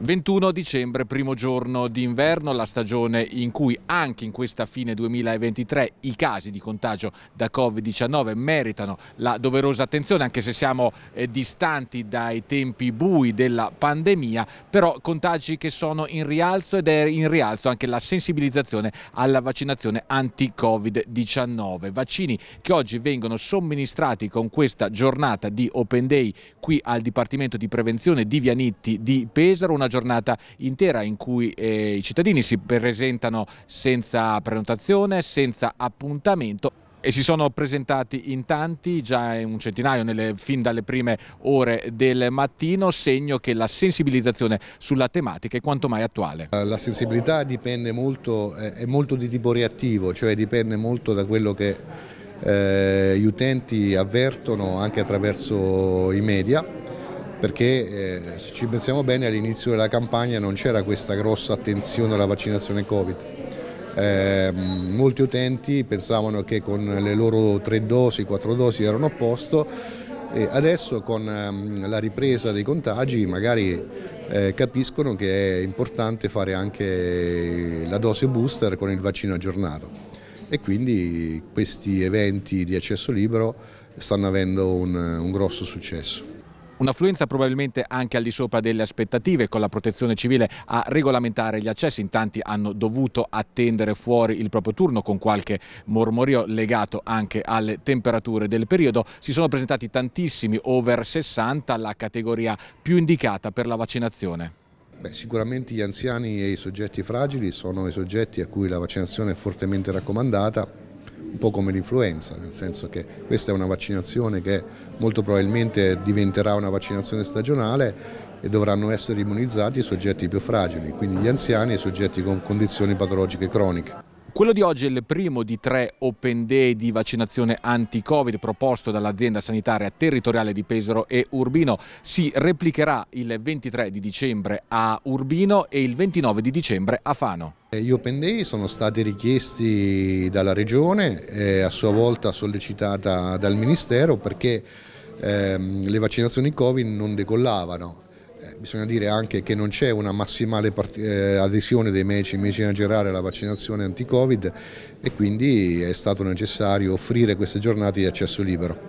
21 dicembre, primo giorno d'inverno, la stagione in cui anche in questa fine 2023 i casi di contagio da Covid-19 meritano la doverosa attenzione, anche se siamo eh, distanti dai tempi bui della pandemia, però contagi che sono in rialzo ed è in rialzo anche la sensibilizzazione alla vaccinazione anti-Covid-19. Vaccini che oggi vengono somministrati con questa giornata di Open Day qui al Dipartimento di Prevenzione di Vianitti di Pesaro, una giornata intera in cui eh, i cittadini si presentano senza prenotazione, senza appuntamento e si sono presentati in tanti, già un centinaio nelle, fin dalle prime ore del mattino, segno che la sensibilizzazione sulla tematica è quanto mai attuale. Eh, la sensibilità dipende molto, è molto di tipo reattivo, cioè dipende molto da quello che eh, gli utenti avvertono anche attraverso i media perché eh, se ci pensiamo bene all'inizio della campagna non c'era questa grossa attenzione alla vaccinazione Covid. Eh, molti utenti pensavano che con le loro tre dosi, quattro dosi erano a posto e adesso con ehm, la ripresa dei contagi magari eh, capiscono che è importante fare anche la dose booster con il vaccino aggiornato e quindi questi eventi di accesso libero stanno avendo un, un grosso successo. Un'affluenza probabilmente anche al di sopra delle aspettative con la protezione civile a regolamentare gli accessi, in tanti hanno dovuto attendere fuori il proprio turno con qualche mormorio legato anche alle temperature del periodo. Si sono presentati tantissimi over 60, la categoria più indicata per la vaccinazione. Beh, sicuramente gli anziani e i soggetti fragili sono i soggetti a cui la vaccinazione è fortemente raccomandata un po' come l'influenza, nel senso che questa è una vaccinazione che molto probabilmente diventerà una vaccinazione stagionale e dovranno essere immunizzati i soggetti più fragili, quindi gli anziani e i soggetti con condizioni patologiche croniche. Quello di oggi è il primo di tre open day di vaccinazione anti-Covid proposto dall'azienda sanitaria territoriale di Pesaro e Urbino. Si replicherà il 23 di dicembre a Urbino e il 29 di dicembre a Fano. Gli open day sono stati richiesti dalla Regione, a sua volta sollecitata dal Ministero perché ehm, le vaccinazioni Covid non decollavano Bisogna dire anche che non c'è una massimale eh, adesione dei medici in medicina generale alla vaccinazione anti-Covid e quindi è stato necessario offrire queste giornate di accesso libero.